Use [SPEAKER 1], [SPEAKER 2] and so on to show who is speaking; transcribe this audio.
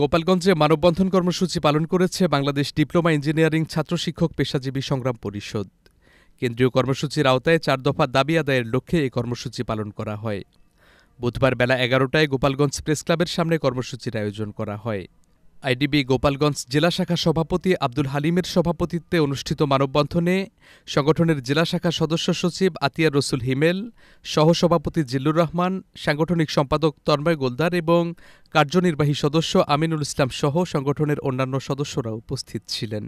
[SPEAKER 1] গোপালগঞ্জে মানববন্ধন কর্মসূচি পালন করেছে বাংলাদেশ ডিপ্লোমা ইঞ্জিনিয়ারিং ছাত্র শিক্ষক পেশাজীবী সংগ্রাম পরিষদ কেন্দ্রীয় কর্মসূচির আওতায় চার দফা দাবি আদায়ের লক্ষ্যে এই কর্মসূচি পালন করা হয় বুধবার বেলা এগারোটায় গোপালগঞ্জ প্রেস ক্লাবের সামনে কর্মসূচির আয়োজন করা হয় আইডিবি গোপালগঞ্জ জেলা শাখা সভাপতি আব্দুল হালিমের সভাপতিত্বে অনুষ্ঠিত মানববন্ধনে সংগঠনের জেলা শাখা সদস্য সচিব আতিয়া রসুল হিমেল সহসভাপতি জিল্লুর রহমান সাংগঠনিক সম্পাদক তন্ময় গোলদার এবং কার্যনির্বাহী সদস্য আমিনুল ইসলাম সহ সংগঠনের অন্যান্য সদস্যরা উপস্থিত ছিলেন